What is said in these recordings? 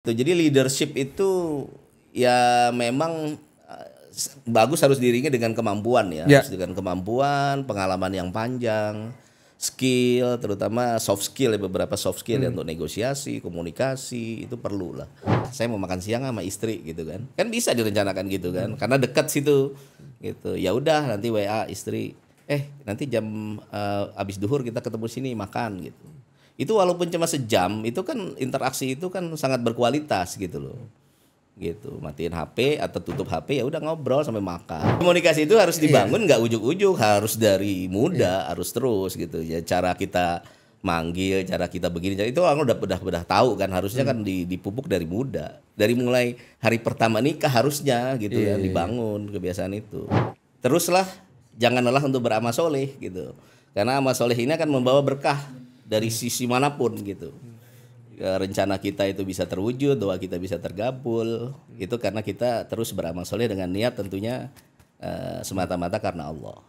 Tuh, gitu. jadi leadership itu ya memang eh, bagus harus dirinya dengan kemampuan ya, ya. harus dengan kemampuan, pengalaman yang panjang, skill, terutama soft skill ya beberapa soft skill ya hmm. ya untuk negosiasi, komunikasi itu perlu lah. Saya mau makan siang sama istri gitu kan, kan bisa direncanakan gitu kan, hmm. karena dekat situ gitu. Ya udah nanti WA istri, eh nanti jam uh, eh, abis duhur kita ketemu sini makan gitu itu walaupun cuma sejam itu kan interaksi itu kan sangat berkualitas gitu loh gitu matiin HP atau tutup HP ya udah ngobrol sampai makan komunikasi itu harus iya. dibangun nggak yeah. ujuk-ujuk harus dari muda yeah. harus terus gitu ya cara kita manggil cara kita begini itu orang udah udah udah tahu kan harusnya kan hmm. kan dipupuk dari muda dari mulai hari pertama nikah harusnya gitu yeah. ya kan, iya, iya. dibangun kebiasaan itu teruslah jangan lelah untuk beramal soleh gitu karena amal soleh ini akan membawa berkah dari sisi manapun gitu ya, rencana kita itu bisa terwujud doa kita bisa tergabul itu karena kita terus beramal soleh dengan niat tentunya eh, semata-mata karena Allah.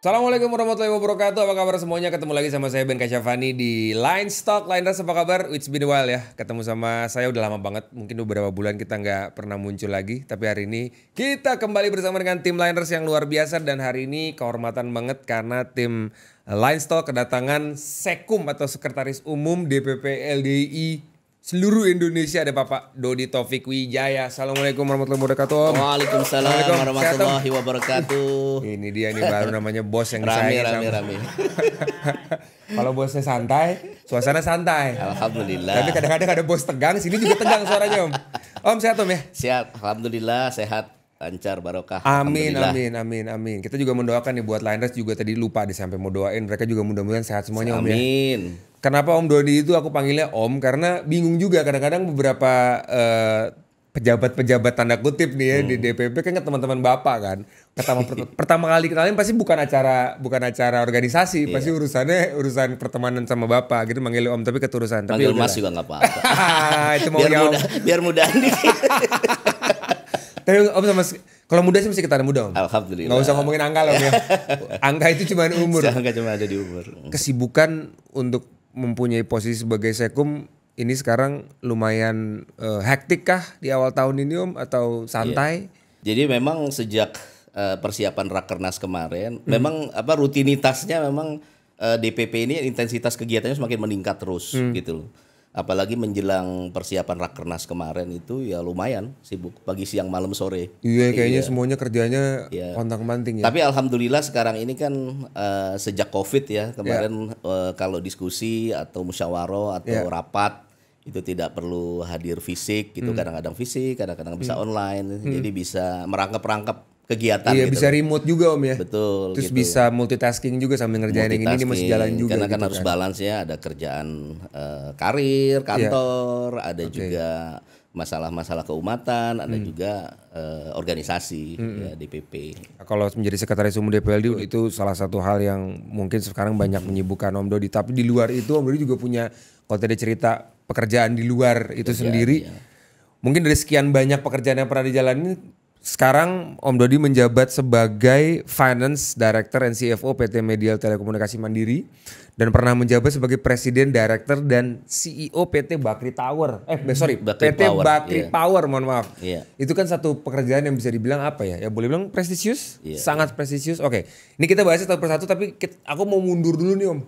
Assalamualaikum warahmatullahi wabarakatuh. Apa kabar semuanya? Ketemu lagi sama saya Ben Kasyafani di Line Stock. Liners apa kabar? It's been a while ya. Ketemu sama saya udah lama banget. Mungkin beberapa bulan kita nggak pernah muncul lagi. Tapi hari ini kita kembali bersama dengan tim Liners yang luar biasa. Dan hari ini kehormatan banget karena tim Line Stock kedatangan Sekum atau Sekretaris Umum DPP LDI seluruh Indonesia ada Bapak Dodi Taufik Wijaya. Assalamualaikum warahmatullahi wabarakatuh. Waalaikumsalam warahmatullahi wabarakatuh. Ini dia nih baru namanya bos yang rame, saya. Rame, Kalau bosnya santai, suasana santai. Alhamdulillah. Tapi kadang-kadang ada bos tegang, sini juga tegang suaranya Om. Om sehat Om ya? Sehat, Alhamdulillah sehat lancar barokah. Amin amin amin amin. Kita juga mendoakan nih buat Liners juga tadi lupa disampai mau doain mereka juga mudah-mudahan sehat semuanya Amin. Om ya. Kenapa Om Doni itu aku panggilnya Om karena bingung juga kadang-kadang beberapa pejabat eh, pejabat-pejabat tanda kutip nih ya hmm. di DPP kan ke teman-teman bapak kan pertama pertama kali kenalin pasti bukan acara bukan acara organisasi yeah. pasti urusannya urusan pertemanan sama bapak gitu manggil om tapi keturusan tapi Panggil mas juga nggak apa-apa itu mau biar ya mudah biar mudah tapi om sama kalau muda sih mesti ketara muda om alhamdulillah nggak usah ngomongin angka loh ya angka itu cuma umur angka cuma ada di umur kesibukan untuk mempunyai posisi sebagai sekum ini sekarang lumayan uh, hektik kah di awal tahun ini Om atau santai? Iya. Jadi memang sejak uh, persiapan rakernas kemarin, hmm. memang apa rutinitasnya memang uh, eh, DPP ini intensitas kegiatannya semakin meningkat terus hmm. gitu loh apalagi menjelang persiapan rakernas kemarin itu ya lumayan sibuk pagi siang malam sore iya, iya. kayaknya iya. semuanya kerjanya iya. kontak manting ya tapi alhamdulillah sekarang ini kan uh, sejak covid ya kemarin yeah. Iya. uh, kalau diskusi atau musyawarah atau yeah. rapat itu tidak perlu hadir fisik gitu kadang hmm. kadang-kadang fisik kadang-kadang bisa hmm. online hmm. jadi bisa merangkap-rangkap kegiatan. Iya gitu. bisa remote juga om ya. Betul. Terus gitu. bisa multitasking juga sambil ngerjain yang ini, ini masih jalan juga. Karena kan gitu kan harus balance ya ada kerjaan uh, karir, iya. kantor, yeah. ada okay. juga masalah-masalah keumatan, ada hmm. juga uh, organisasi ya, hmm. ya, DPP. Nah, kalau menjadi sekretaris umum DPLD Betul. itu salah satu hal yang mungkin sekarang banyak hmm. menyibukkan Om Dodi. Tapi di luar itu Om Dodi juga punya kalau tadi cerita pekerjaan di luar itu sendiri. Iya. Mungkin dari sekian banyak pekerjaan yang pernah dijalani sekarang Om Dodi menjabat sebagai Finance Director and CFO PT Media Telekomunikasi Mandiri dan pernah menjabat sebagai Presiden Director dan CEO PT Bakri Tower. Eh, hmm, sorry, Bakri PT Power. Bakri yeah. Power, mohon maaf. Yeah. Itu kan satu pekerjaan yang bisa dibilang apa ya? Ya boleh bilang prestisius, yeah. sangat prestisius. Oke, okay. ini kita bahas satu persatu tapi kita, aku mau mundur dulu nih Om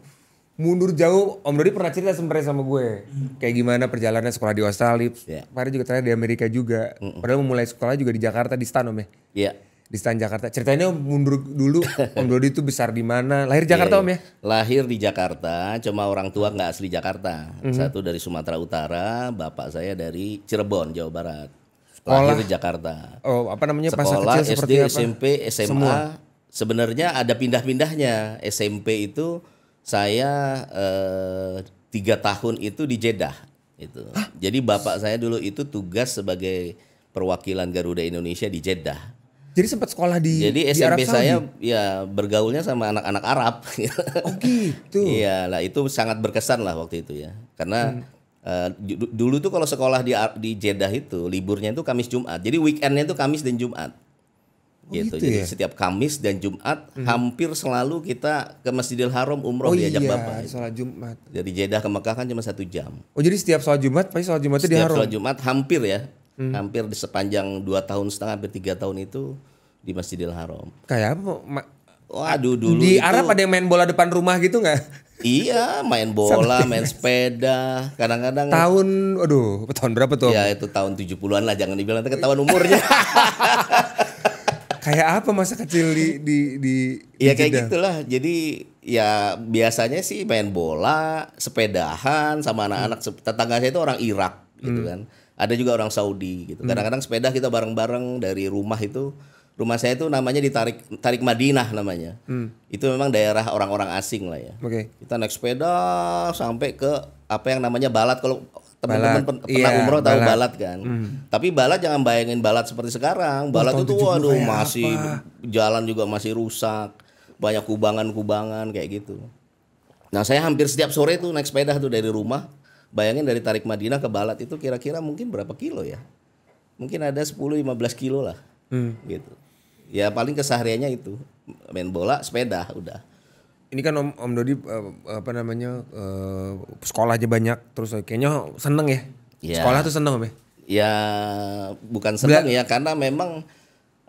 mundur jauh Om Dodi pernah cerita sebenarnya sama gue hmm. kayak gimana perjalanannya sekolah di Australia yeah. Iya. kemarin juga ternyata di Amerika juga mm -mm. padahal memulai sekolah juga di Jakarta di Stan Om ya yeah. di Stan Jakarta ceritanya Om mundur dulu Om Dodi itu besar di mana lahir iya, Jakarta yeah, Om iya. ya lahir di Jakarta cuma orang tua nggak asli Jakarta -hmm. satu dari Sumatera Utara bapak saya dari Cirebon Jawa Barat sekolah. lahir di Jakarta oh apa namanya sekolah kecil SD apa? SMP SMA sebenarnya ada pindah-pindahnya SMP itu saya eh, tiga tahun itu di Jeddah itu. Jadi bapak saya dulu itu tugas sebagai perwakilan Garuda Indonesia di Jeddah. Jadi sempat sekolah di Jadi di SMP Arab Saudi. saya ya bergaulnya sama anak-anak Arab. Oh gitu. Iya lah itu sangat berkesan lah waktu itu ya. Karena hmm. uh, dulu tuh kalau sekolah di di Jeddah itu liburnya itu Kamis Jumat. Jadi weekendnya itu Kamis dan Jumat. Oh gitu. gitu. Jadi ya? setiap Kamis dan Jumat hmm. hampir selalu kita ke Masjidil Haram umroh oh, diajak iya, Bapak. jeda gitu. Jumat. Dari Jeddah ke Mekah kan cuma satu jam. Oh jadi setiap sholat Jumat pasti sholat Jumat itu di Haram. Setiap Jumat hampir ya. Hmm. Hampir di sepanjang dua tahun setengah hampir tiga tahun itu di Masjidil Haram. Kayak apa? Waduh dulu Di itu, Arab ada yang main bola depan rumah gitu nggak? Iya, main bola, main sepeda. Kadang-kadang tahun aduh, tahun berapa tuh? Ya, itu tahun 70-an lah, jangan dibilang ketahuan umurnya. kayak apa masa kecil di di di Iya kayak gitulah. Jadi ya biasanya sih main bola, sepedahan sama anak-anak hmm. tetangga saya itu orang Irak gitu hmm. kan. Ada juga orang Saudi gitu. Hmm. Kadang-kadang sepeda kita bareng-bareng dari rumah itu rumah saya itu namanya ditarik tarik Madinah namanya. Hmm. Itu memang daerah orang-orang asing lah ya. Oke. Okay. Kita naik sepeda sampai ke apa yang namanya balat kalau teman-teman pen iya, pernah umroh tahu Balat kan. Hmm. Tapi Balat jangan bayangin Balat seperti sekarang. Balat oh, itu waduh ya, masih apa? jalan juga masih rusak. Banyak kubangan-kubangan kayak gitu. Nah, saya hampir setiap sore tuh naik sepeda tuh dari rumah. Bayangin dari Tarik Madinah ke Balat itu kira-kira mungkin berapa kilo ya? Mungkin ada 10 15 kilo lah. Hmm. Gitu. Ya paling kesehariannya itu main bola, sepeda udah ini kan Om Om Dodi uh, apa namanya uh, aja banyak terus kayaknya seneng ya. ya. Sekolah tuh seneng Om ya? Ya bukan seneng Bila, ya karena memang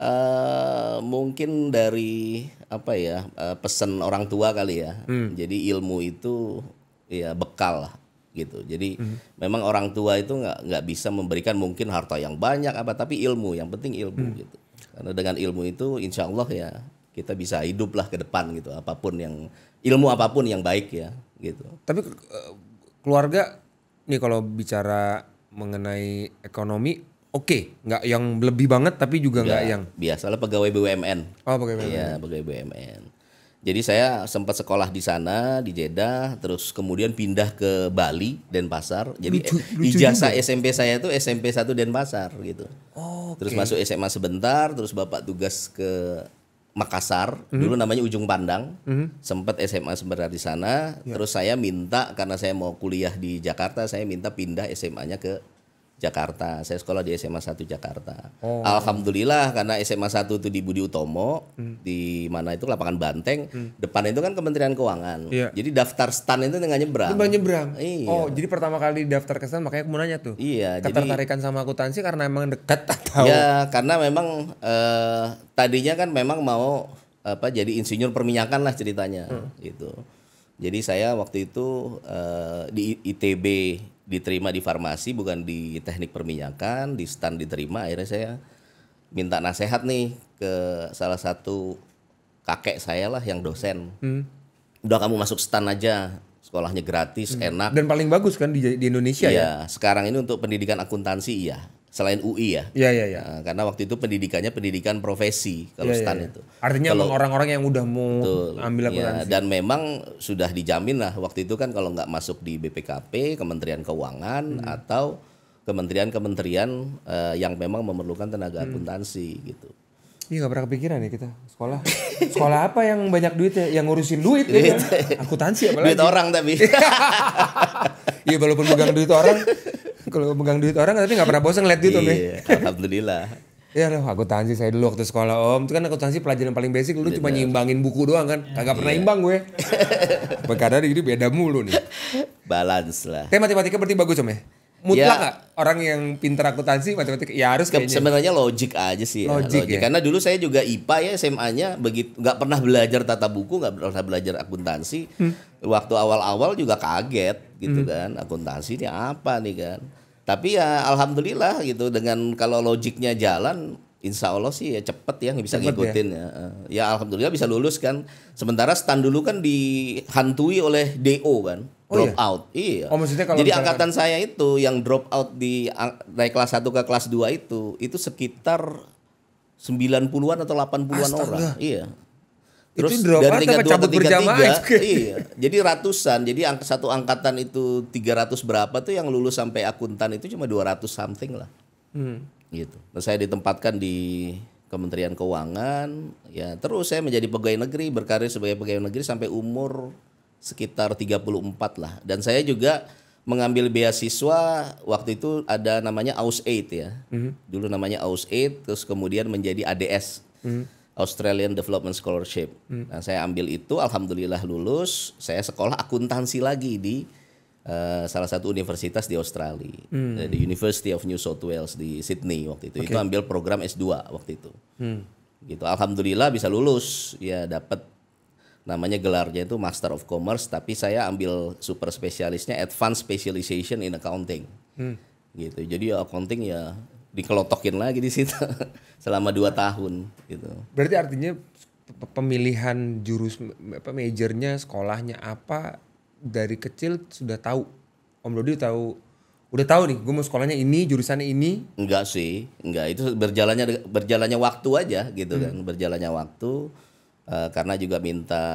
uh, mungkin dari apa ya uh, pesan orang tua kali ya. Hmm. Jadi ilmu itu ya bekal lah gitu. Jadi hmm. memang orang tua itu nggak nggak bisa memberikan mungkin harta yang banyak apa tapi ilmu yang penting ilmu hmm. gitu. Karena dengan ilmu itu insya Allah ya kita bisa hidup lah ke depan gitu apapun yang ilmu apapun yang baik ya gitu tapi eh, keluarga nih kalau bicara mengenai ekonomi oke okay. nggak yang lebih banget tapi juga nggak yang biasalah pegawai BUMN oh pegawai BUMN iya pegawai BUMN jadi saya sempat sekolah di sana di Jeddah, terus kemudian pindah ke Bali Denpasar. Jadi lucu, lucu ijazah ya? SMP saya itu SMP 1 Denpasar gitu. Oh, okay. Terus masuk SMA sebentar, terus bapak tugas ke Makassar mm -hmm. dulu namanya Ujung Pandang mm -hmm. sempat SMA sebenarnya di sana yeah. terus saya minta karena saya mau kuliah di Jakarta saya minta pindah SMA-nya ke Jakarta. Saya sekolah di SMA 1 Jakarta. Oh. Alhamdulillah karena SMA 1 itu di Budi Utomo, hmm. di mana itu lapangan Banteng, hmm. depan itu kan Kementerian Keuangan. Yeah. Jadi daftar stan itu dengan nyebrang. Dengan nyebrang. Iya. Oh, jadi pertama kali daftar ke stan makanya aku nanya tuh. Iya, Ketertarikan jadi, sama akuntansi karena emang dekat atau Ya, karena memang eh, tadinya kan memang mau apa jadi insinyur perminyakan lah ceritanya hmm. gitu. Jadi saya waktu itu uh, di ITB diterima di farmasi bukan di teknik perminyakan di stand diterima akhirnya saya minta nasehat nih ke salah satu kakek saya lah yang dosen hmm. udah kamu masuk stand aja sekolahnya gratis hmm. enak dan paling bagus kan di, di Indonesia iya, ya sekarang ini untuk pendidikan akuntansi iya selain UI ya. Iya iya iya. Nah, karena waktu itu pendidikannya pendidikan profesi kalau ya, STAN ya, ya. itu. Artinya kalau, orang-orang yang udah mau betul, ambil iya, akuntansi. Ya, dan memang sudah dijamin lah waktu itu kan kalau nggak masuk di BPKP, Kementerian Keuangan hmm. atau kementerian-kementerian uh, yang memang memerlukan tenaga hmm. akuntansi gitu. Iya gak pernah kepikiran ya kita sekolah. Sekolah apa yang banyak duit ya? Yang ngurusin duit, duit. ya? Kan? Akuntansi apalagi. Duit orang tapi. Iya walaupun pegang duit orang kalau megang duit orang tapi nggak pernah bosan ngeliat duit om ya. Iya, alhamdulillah. Iya loh, akuntansi saya dulu waktu sekolah om. Itu kan akuntansi pelajaran paling basic. Lu cuma nyimbangin buku doang kan. Kagak pernah iya. imbang gue. Perkara ini beda mulu nih. Balance lah. Tapi matematika berarti bagus om ya? Mutlak ya. Gak? orang yang pintar akuntansi matematika? Ya harus kayaknya. Sebenarnya logik aja sih. Ya, logik, logik. Ya? Karena dulu saya juga IPA ya SMA-nya. begitu Gak pernah belajar tata buku, gak pernah belajar akuntansi. Hmm. Waktu awal-awal juga kaget gitu hmm. kan. Akuntansi ini apa nih kan tapi ya alhamdulillah gitu dengan kalau logiknya jalan Insya Allah sih ya cepet ya bisa cepet ya. ngikutin ya. ya. Ya alhamdulillah bisa lulus kan. Sementara stand dulu kan dihantui oleh DO kan. Oh drop iya? out. Iya. Oh, Jadi angkatan saya itu yang drop out di naik kelas 1 ke kelas 2 itu itu sekitar 90-an atau 80-an orang. Iya. Terus itu dari tingkat dua ke tiga tiga, iya. Jadi ratusan. Jadi angka satu angkatan itu 300 berapa tuh yang lulus sampai akuntan itu cuma 200 something lah. Hmm. Gitu. Nah, saya ditempatkan di Kementerian Keuangan. Ya terus saya menjadi pegawai negeri, berkarir sebagai pegawai negeri sampai umur sekitar 34 lah. Dan saya juga mengambil beasiswa waktu itu ada namanya Aus Aid ya. Hmm. Dulu namanya Aus Aid, terus kemudian menjadi ADS. Hmm Australian Development Scholarship. Hmm. Nah, saya ambil itu, alhamdulillah lulus. Saya sekolah akuntansi lagi di uh, salah satu universitas di Australia, hmm. di University of New South Wales di Sydney waktu itu. Okay. Itu ambil program S2 waktu itu. Hmm. Gitu, alhamdulillah bisa lulus. Ya dapat namanya gelarnya itu Master of Commerce, tapi saya ambil super spesialisnya Advanced Specialization in Accounting. Hmm. Gitu. Jadi ya, accounting ya dikelotokin lagi di situ selama dua tahun gitu. Berarti artinya pemilihan jurus apa majornya sekolahnya apa dari kecil sudah tahu Om Dodi tahu udah tahu nih gue mau sekolahnya ini jurusannya ini enggak sih enggak itu berjalannya berjalannya waktu aja gitu hmm. kan berjalannya waktu uh, karena juga minta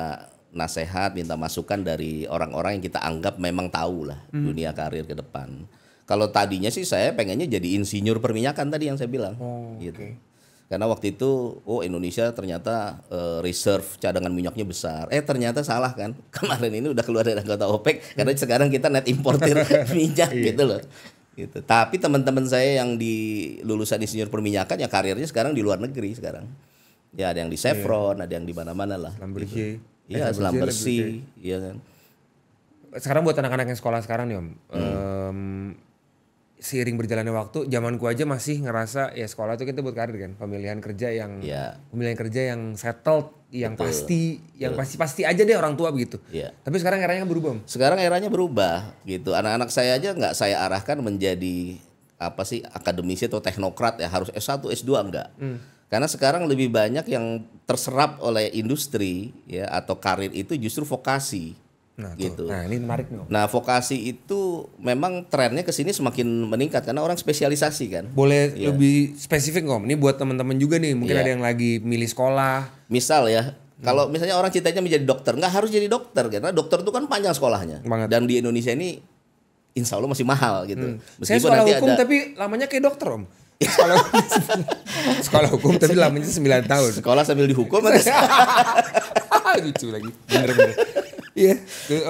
nasehat minta masukan dari orang-orang yang kita anggap memang tahu lah hmm. dunia karir ke depan kalau tadinya sih saya pengennya jadi insinyur perminyakan tadi yang saya bilang. Oh, gitu. Karena waktu itu oh Indonesia ternyata uh, reserve cadangan minyaknya besar. Eh ternyata salah kan. Kemarin ini udah keluar dari anggota OPEC hmm. karena sekarang kita net importer iya. minyak gitu loh. Gitu. Tapi teman-teman saya yang di lulusan insinyur perminyakan ya karirnya sekarang di luar negeri sekarang. Ya ada yang di iya. Chevron, iya. ada yang di mana-mana lah. Lamborghini. Gitu. Iya, eh, iya kan. Sekarang buat anak-anak yang sekolah sekarang nih Om. Hmm. Um, seiring berjalannya waktu zaman zamanku aja masih ngerasa ya sekolah itu kita buat karir kan pemilihan kerja yang yeah. pemilihan kerja yang settled yang Betul. pasti Betul. yang pasti pasti aja deh orang tua begitu yeah. tapi sekarang eranya berubah sekarang eranya berubah gitu anak-anak saya aja nggak saya arahkan menjadi apa sih akademisi atau teknokrat ya harus S1 S2 enggak hmm. karena sekarang lebih banyak yang terserap oleh industri ya atau karir itu justru vokasi Nah, gitu. Nah, ini menarik nih. Nah, vokasi itu memang trennya ke sini semakin meningkat karena orang spesialisasi kan. Boleh ya. lebih spesifik nggak? Ini buat teman-teman juga nih, mungkin ya. ada yang lagi milih sekolah. Misal ya, hmm. kalau misalnya orang cintanya menjadi dokter, nggak harus jadi dokter kan? karena dokter itu kan panjang sekolahnya. Banget. Dan di Indonesia ini insya Allah masih mahal gitu. Hmm. Saya sekolah nanti hukum ada... tapi lamanya kayak dokter Om. sekolah hukum, sekolah hukum tapi lamanya 9 tahun. Sekolah sambil dihukum. lucu lagi. Bener-bener. Iya.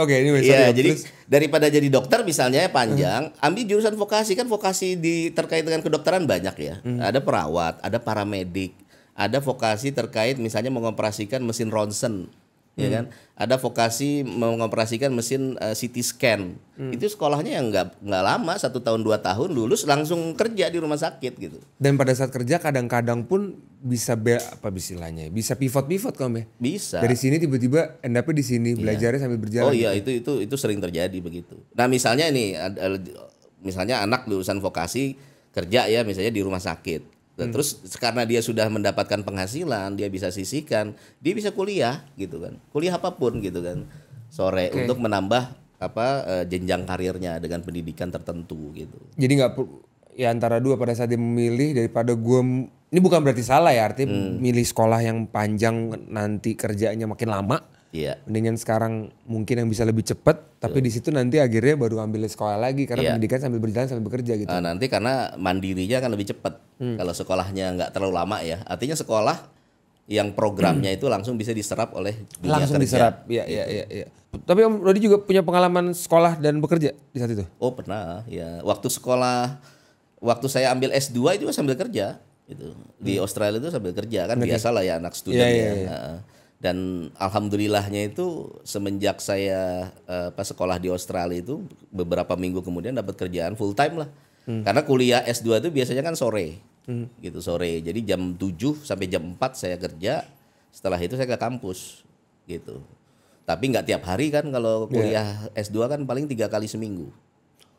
Oke, ini. anyway, Iya, yeah, jadi daripada jadi dokter misalnya ya, panjang, hmm. ambil jurusan vokasi kan vokasi di terkait dengan kedokteran banyak ya. Hmm. Ada perawat, ada paramedik, ada vokasi terkait misalnya mengoperasikan mesin ronsen Ya hmm. ya kan ada vokasi mengoperasikan mesin uh, eh, CT scan hmm. itu sekolahnya yang nggak nggak lama satu tahun dua tahun lulus langsung kerja di rumah sakit gitu dan pada saat kerja kadang-kadang pun bisa be, apa istilahnya ya, bisa pivot pivot kamu ya bisa dari sini tiba-tiba endapnya di sini iya. belajarnya sambil berjalan oh iya gitu. Ya? itu itu itu sering terjadi begitu nah misalnya ini eh, misalnya anak lulusan vokasi kerja ya misalnya di rumah sakit Nah, hmm. terus karena dia sudah mendapatkan penghasilan, dia bisa sisihkan, dia bisa kuliah gitu kan. Kuliah apapun gitu kan. Sore okay. untuk menambah apa eh, jenjang karirnya dengan pendidikan tertentu gitu. Jadi nggak ya antara dua pada saat dia memilih daripada gue ini bukan berarti salah ya artinya hmm. milih sekolah yang panjang nanti kerjanya makin lama Iya. Mendingan sekarang mungkin yang bisa lebih cepat, tapi di situ nanti akhirnya baru ambil sekolah lagi karena iya. pendidikan sambil berjalan sambil bekerja gitu. Nah, nanti karena mandirinya akan lebih cepat. Hmm. Kalau sekolahnya nggak terlalu lama ya. Artinya sekolah yang programnya hmm. itu langsung bisa diserap oleh dunia langsung kerja. diserap Iya, iya, gitu. iya. ya tapi om Rodi juga punya pengalaman sekolah dan bekerja di saat itu oh pernah ya waktu sekolah waktu saya ambil S 2 itu sambil kerja gitu di hmm. Australia itu sambil kerja kan biasa lah ya anak student iya, ya, ya, ya. ya dan alhamdulillahnya itu semenjak saya apa eh, pas sekolah di Australia itu beberapa minggu kemudian dapat kerjaan full time lah. Hmm. Karena kuliah S2 itu biasanya kan sore. Hmm. Gitu sore. Jadi jam 7 sampai jam 4 saya kerja. Setelah itu saya ke kampus gitu. Tapi nggak tiap hari kan kalau iya. kuliah yeah. S2 kan paling tiga kali seminggu.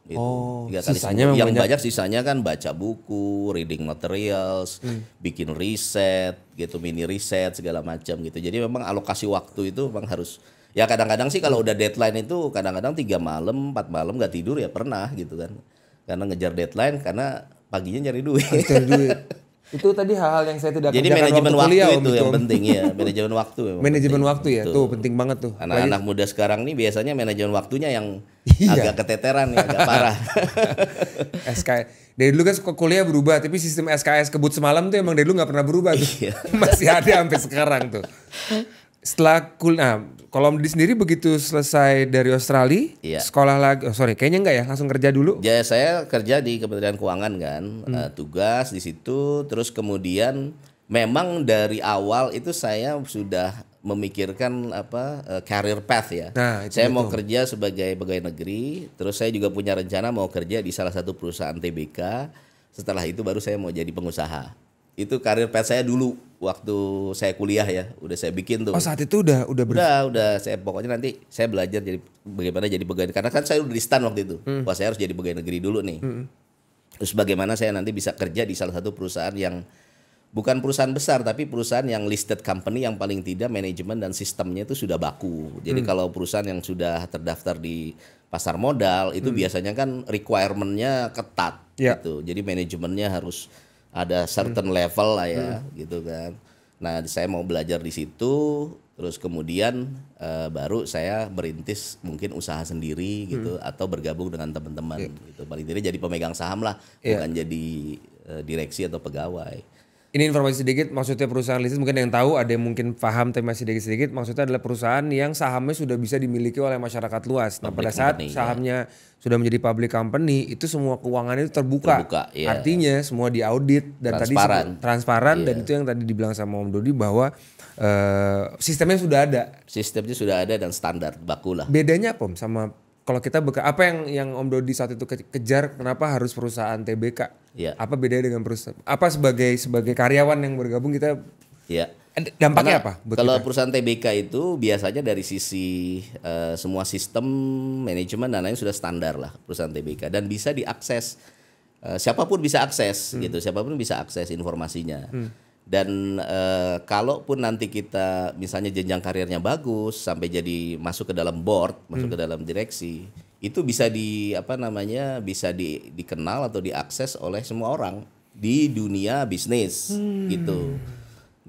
Gitu. Oh, tiga kali sisanya yang banyak. banyak sisanya kan baca buku, reading materials, hmm. bikin riset, gitu mini riset segala macam gitu. Jadi memang alokasi waktu itu memang harus ya kadang-kadang sih kalau hmm. udah deadline itu kadang-kadang tiga malam, empat malam nggak tidur ya pernah gitu kan. Karena ngejar deadline karena paginya nyari duit. nyari cari duit. Itu tadi hal-hal yang saya tidak Jadi manajemen waktu, waktu itu yang penting ya, manajemen waktu. manajemen penting. waktu ya, tuh. penting banget tuh. Anak-anak muda sekarang nih biasanya manajemen waktunya yang iya. agak keteteran ya, agak parah. SKS dari dulu kan kuliah berubah, tapi sistem SKS kebut semalam tuh emang dari dulu nggak pernah berubah tuh. Iya. Masih ada sampai sekarang tuh setelah kul nah kalau di sendiri begitu selesai dari Australia iya. sekolah lagi oh sorry kayaknya enggak ya langsung kerja dulu ya saya kerja di Kementerian Keuangan kan hmm. uh, tugas di situ terus kemudian memang dari awal itu saya sudah memikirkan apa uh, career path ya nah, itu saya itu. mau kerja sebagai pegawai negeri terus saya juga punya rencana mau kerja di salah satu perusahaan TBK setelah itu baru saya mau jadi pengusaha itu karir path saya dulu waktu saya kuliah ya udah saya bikin tuh. Oh saat itu udah udah ber... udah udah saya pokoknya nanti saya belajar jadi bagaimana jadi pegawai karena kan saya udah di stan waktu itu. Hmm. Wah saya harus jadi pegawai negeri dulu nih. Hmm. Terus bagaimana saya nanti bisa kerja di salah satu perusahaan yang bukan perusahaan besar tapi perusahaan yang listed company yang paling tidak manajemen dan sistemnya itu sudah baku. Jadi hmm. kalau perusahaan yang sudah terdaftar di pasar modal itu hmm. biasanya kan requirementnya ketat yeah. gitu. Jadi manajemennya harus ada hmm. certain hmm. level lah ya hmm. gitu kan. Nah, saya mau belajar di situ, terus kemudian uh, baru saya merintis mungkin usaha sendiri gitu hmm. atau bergabung dengan teman-teman yeah. gitu. Paling tidak jadi pemegang saham lah, yeah. bukan jadi uh, direksi atau pegawai ini informasi sedikit, maksudnya perusahaan listrik mungkin yang tahu, ada yang mungkin paham tapi masih sedikit-sedikit. Maksudnya adalah perusahaan yang sahamnya sudah bisa dimiliki oleh masyarakat luas. Nah, public pada saat company, ya. sahamnya ya. sudah menjadi public company, itu semua keuangannya itu terbuka. terbuka ya. Artinya semua diaudit dan transparan. tadi transparan ya. dan iya. itu yang tadi dibilang sama Om Dodi bahwa uh, sistemnya sudah ada. Sistemnya sudah ada dan standar baku lah. Bedanya apa sama kalau kita beka, apa yang yang Om Dodi saat itu kejar kenapa harus perusahaan TBK? Ya, Apa bedanya dengan perusahaan? Apa sebagai sebagai karyawan yang bergabung kita? Ya, Dampaknya Karena apa? kalau kita? perusahaan TBK itu biasanya dari sisi uh, semua sistem manajemen dan lain sudah standar lah perusahaan TBK dan bisa diakses uh, siapapun bisa akses hmm. gitu, siapapun bisa akses informasinya. Hmm. Dan uh, kalaupun nanti kita misalnya jenjang karirnya bagus sampai jadi masuk ke dalam board, masuk hmm. ke dalam direksi, itu bisa di apa namanya bisa di, dikenal atau diakses oleh semua orang di dunia bisnis hmm. gitu.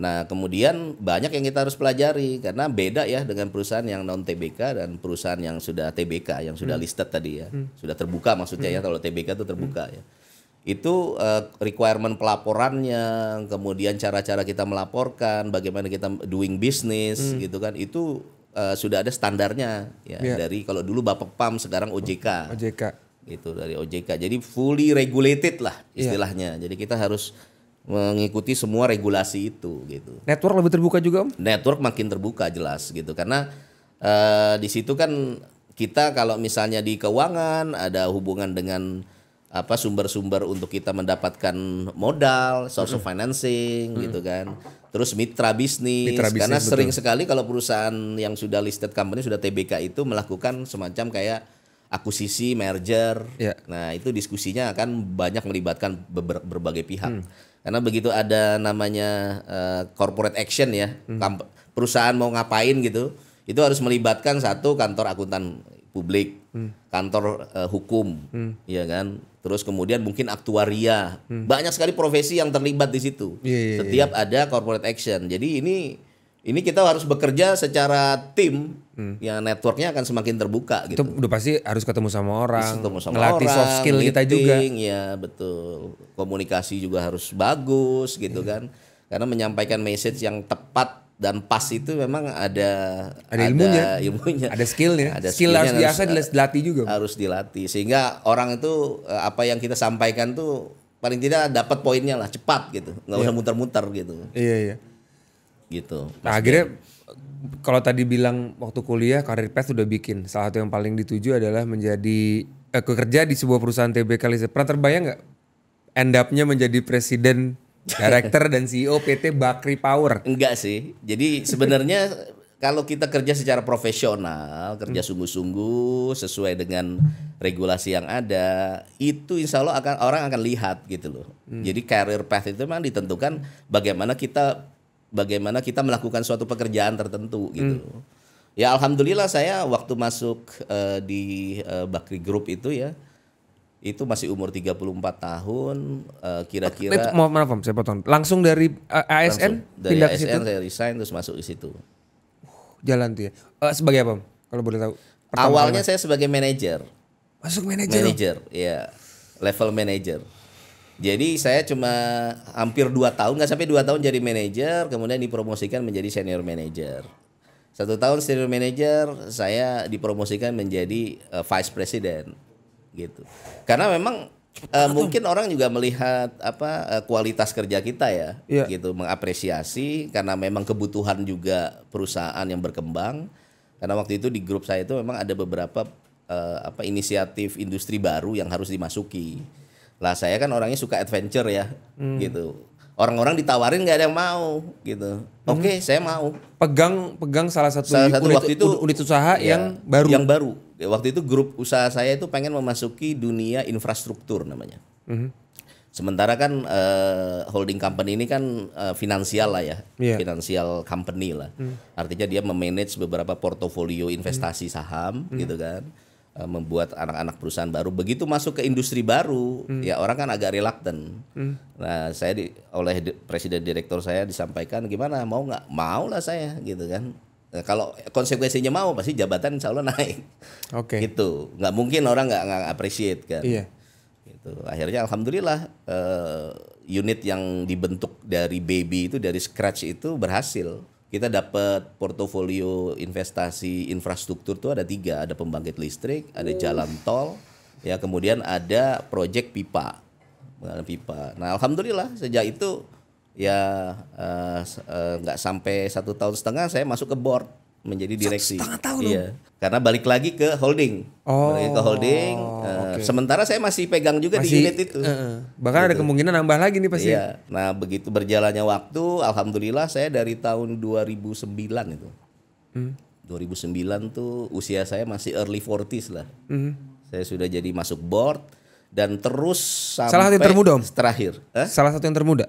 Nah kemudian banyak yang kita harus pelajari karena beda ya dengan perusahaan yang non TBK dan perusahaan yang sudah TBK yang sudah hmm. listed tadi ya hmm. sudah terbuka maksudnya ya, hmm. ya kalau TBK itu terbuka hmm. ya itu eh, requirement pelaporannya, kemudian cara-cara kita melaporkan, bagaimana kita doing business hmm. gitu kan, itu uh, sudah ada standarnya ya yeah. dari kalau dulu Bapak Pam sekarang OJK. OJK. Itu dari OJK. Jadi fully regulated lah ya. istilahnya. Yeah. Jadi kita harus mengikuti semua regulasi itu gitu. Network lebih terbuka juga, Om? Network makin terbuka jelas gitu karena uh, di situ kan kita kalau misalnya di keuangan ada hubungan dengan apa sumber-sumber untuk kita mendapatkan modal, source of financing -hmm. gitu kan. Terus mitra bisnis, mitra bisnis karena betul. sering sekali kalau perusahaan yang sudah listed company sudah TBK itu melakukan semacam kayak akuisisi, merger. Yeah. Nah, itu diskusinya akan banyak melibatkan ber berbagai pihak. Hmm. Karena begitu ada namanya uh, corporate action ya, hmm. perusahaan mau ngapain gitu, itu harus melibatkan satu kantor akuntan publik, hmm. kantor uh, hukum, hmm. ya kan. Terus kemudian mungkin aktuaria, hmm. banyak sekali profesi yang terlibat di situ. Yeah, yeah, iya. Setiap yeah. ada corporate action. Jadi ini ini kita harus bekerja secara tim, hmm. ya networknya akan semakin terbuka. Gitu. Itu udah pasti harus ketemu sama orang, ketemu sama ngelatih orang, soft skill meeting, kita juga. Ya betul, komunikasi juga harus bagus gitu yeah. kan, karena menyampaikan message yang tepat dan pas itu memang ada ada ilmunya, ada, ilmunya, ada skillnya, ada skill skillnya harus biasa harus, dilatih juga, harus dilatih sehingga orang itu eh, apa yang kita sampaikan tuh paling tidak dapat poinnya lah cepat gitu, nggak yeah. usah muter-muter gitu. Iya iya. Gitu. Nah, akhirnya kalau tadi bilang waktu kuliah karir pes sudah bikin salah satu yang paling dituju adalah menjadi eh, kerja di sebuah perusahaan TBK Lisa. Pernah terbayang nggak end up-nya menjadi presiden Director dan CEO PT Bakri Power. Enggak sih. Jadi sebenarnya kalau kita kerja secara profesional, kerja sungguh-sungguh sesuai dengan regulasi yang ada, itu insya Allah akan orang akan lihat gitu loh. Hmm. Jadi career path itu memang ditentukan bagaimana kita bagaimana kita melakukan suatu pekerjaan tertentu gitu. Hmm. Ya alhamdulillah saya waktu masuk uh, di uh, Bakri Group itu ya itu masih umur 34 tahun eh, kira-kira uh, maaf, saya potong langsung dari uh, eh, ASN langsung dari pindah ASN, ke situ saya resign terus masuk di situ uh, jalan tuh ya uh, sebagai apa kalau boleh tahu Pertama awalnya saya sebagai manajer masuk manajer manajer ya level manajer jadi saya cuma hampir 2 tahun nggak sampai 2 tahun jadi manajer kemudian dipromosikan menjadi senior manajer satu tahun senior manager saya dipromosikan menjadi uh, vice president gitu. Karena memang Uh, mungkin orang juga melihat apa uh, kualitas kerja kita ya, yeah. gitu mengapresiasi karena memang kebutuhan juga perusahaan yang berkembang. Karena waktu itu di grup saya itu memang ada beberapa uh, apa inisiatif industri baru yang harus dimasuki. Lah saya kan orangnya suka adventure ya, hmm. gitu orang-orang ditawarin nggak ada yang mau gitu. Hmm. Oke, okay, saya mau. Pegang pegang salah satu, salah satu unit, waktu itu unit usaha ya, yang baru. Yang baru. Ya, waktu itu grup usaha saya itu pengen memasuki dunia infrastruktur namanya. Hmm. Sementara kan uh, holding company ini kan uh, finansial lah ya, yeah. finansial company lah. Hmm. Artinya dia memanage beberapa portofolio investasi hmm. saham hmm. gitu kan Eh, membuat anak-anak perusahaan baru begitu masuk ke industri baru hmm. ya orang kan agak reluctant hmm. nah saya di, oleh di, presiden direktur saya disampaikan gimana mau nggak mau lah saya gitu kan nah, kalau konsekuensinya mau pasti jabatan insya Allah naik oke okay. gitu nggak mungkin orang nggak nggak appreciate kan iya. gitu akhirnya alhamdulillah uh, unit yang dibentuk dari baby itu dari scratch itu berhasil kita dapat portofolio investasi infrastruktur tuh ada tiga ada pembangkit listrik ada jalan tol ya kemudian ada proyek pipa pipa nah alhamdulillah sejak itu ya eh, eh, nggak uh, uh, sampai satu tahun setengah saya masuk ke board menjadi direksi. Setengah tahun iya. Karena balik lagi ke holding. Oh. Balik ke holding. Uh, eh, okay. Sementara saya masih pegang juga masih, di unit itu. Uh, bahkan gitu. ada kemungkinan nambah lagi nih pasti. Iya. Nah, begitu berjalannya waktu, alhamdulillah saya dari tahun 2009 itu. Hmm. 2009 tuh usia saya masih early 40s lah. Hmm. Saya sudah jadi masuk board dan terus sampai Salah satu yang termuda, Om. Terakhir. Eh? Salah satu yang termuda.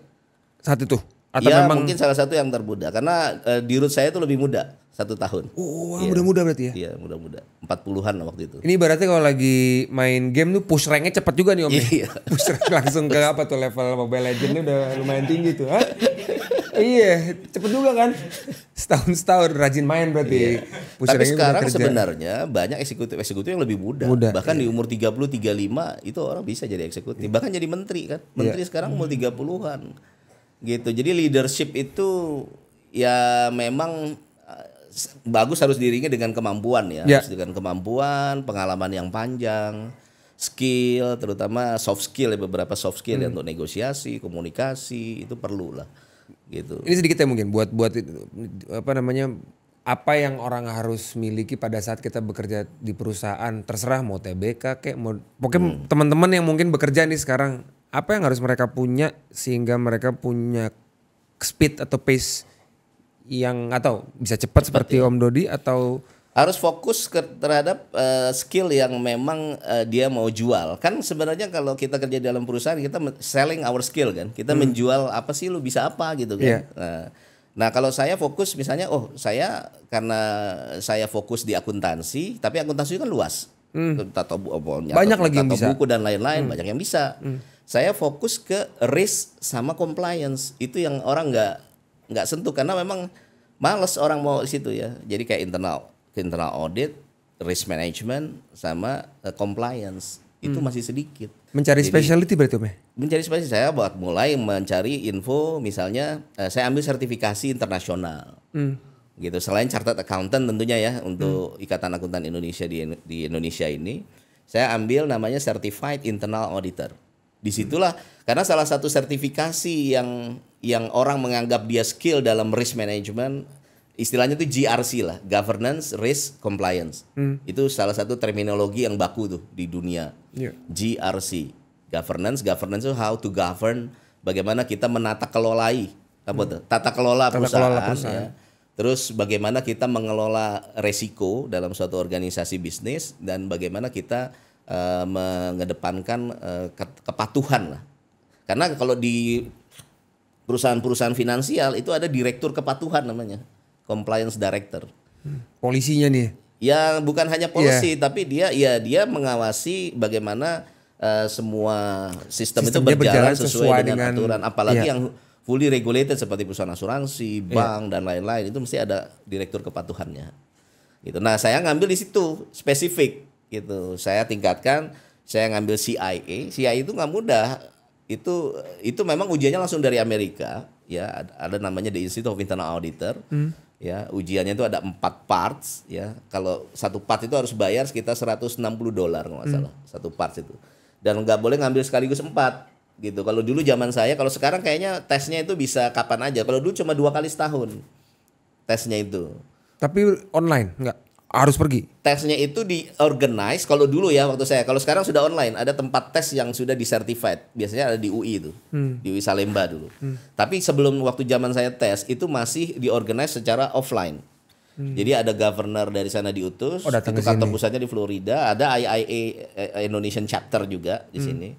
Saat itu. Atau ya, memang mungkin salah satu yang termuda karena uh, di root saya itu lebih muda. Satu tahun. Oh, yeah. muda-muda berarti ya? Iya, yeah, muda-muda. Empat puluhan lah waktu itu. Ini berarti kalau lagi main game tuh push ranknya cepat juga nih Om. Ya? Iya. Yeah. push rank langsung ke apa tuh level Mobile Legends udah lumayan tinggi tuh. Hah? iya, cepet juga kan. Setahun-setahun rajin main berarti. Iya. Tapi sekarang sebenarnya banyak eksekutif-eksekutif yang lebih muda. muda Bahkan iya. di umur 30 35 itu orang bisa jadi eksekutif, iya. bahkan jadi menteri kan. Iya. Menteri iya. sekarang umur tiga puluhan Gitu. Jadi leadership itu ya memang bagus harus diringi dengan kemampuan ya, ya. harus dengan kemampuan, pengalaman yang panjang, skill, terutama soft skill ya beberapa soft skill ya hmm. ya, untuk negosiasi, komunikasi itu perlu lah gitu. Ini sedikit ya mungkin buat buat apa namanya apa yang orang harus miliki pada saat kita bekerja di perusahaan terserah mau TBK kayak mau pokoknya hmm. teman-teman yang mungkin bekerja nih sekarang apa yang harus mereka punya sehingga mereka punya speed atau pace yang atau bisa cepat, cepat seperti ya. Om Dodi atau harus fokus ke, terhadap uh, skill yang memang uh, dia mau jual. Kan sebenarnya kalau kita kerja dalam perusahaan kita selling our skill kan. Kita hmm. menjual apa sih lu bisa apa gitu kan. Yeah. Nah, nah, kalau saya fokus misalnya oh saya karena saya fokus di akuntansi, tapi akuntansi kan luas. Hmm. banyak lagi yang bisa. buku dan lain-lain, hmm. banyak yang bisa. Hmm. Saya fokus ke risk sama compliance. Itu yang orang nggak nggak sentuh karena memang males orang mau situ ya. Jadi kayak internal internal audit, risk management sama uh, compliance itu hmm. masih sedikit. Mencari Jadi, specialty berarti Om ya? Mencari specialty saya buat mulai mencari info misalnya uh, saya ambil sertifikasi internasional. Hmm. Gitu selain chartered accountant tentunya ya untuk hmm. Ikatan Akuntan Indonesia di di Indonesia ini saya ambil namanya certified internal auditor. Disitulah hmm. karena salah satu sertifikasi yang yang orang menganggap dia skill dalam risk management istilahnya itu GRC lah governance risk compliance hmm. itu salah satu terminologi yang baku tuh di dunia yeah. GRC governance governance itu how to govern bagaimana kita menata kelolai apa hmm. tuh tata kelola tata perusahaan, kelola perusahaan. Ya. terus bagaimana kita mengelola resiko dalam suatu organisasi bisnis dan bagaimana kita uh, mengedepankan uh, ke kepatuhan lah karena kalau di perusahaan-perusahaan finansial itu ada direktur kepatuhan namanya, compliance director. Polisinya nih. Ya bukan hanya iya. polisi yeah. tapi dia ya dia mengawasi bagaimana uh, semua sistem Sistemnya itu berjalan, berjalan sesuai, sesuai dengan, dengan aturan apalagi yeah. yang fully regulated seperti perusahaan asuransi, iya. bank yeah. dan lain-lain itu mesti ada direktur kepatuhannya. Gitu. Nah, saya ngambil di situ spesifik gitu. Saya tingkatkan, saya ngambil CIA. CIA itu nggak mudah itu itu memang ujiannya langsung dari Amerika ya ada, namanya the Institute of Internal Auditor hmm. ya ujiannya itu ada empat parts ya kalau satu part itu harus bayar sekitar 160 dolar nggak hmm. salah hmm. satu part itu dan nggak boleh ngambil sekaligus empat gitu kalau dulu zaman saya kalau sekarang kayaknya tesnya itu bisa kapan aja kalau dulu cuma dua kali setahun tesnya itu tapi online nggak harus pergi. Tesnya itu di organize kalau dulu ya waktu saya. Kalau sekarang sudah online, ada tempat tes yang sudah disertified. Biasanya ada di UI itu, hmm. di UI Salemba dulu. Hmm. Tapi sebelum waktu zaman saya tes itu masih diorganize secara offline. Hmm. Jadi ada governor dari sana diutus, oh, itu kantor pusatnya di Florida, ada IIA eh, Indonesian chapter juga di hmm. sini.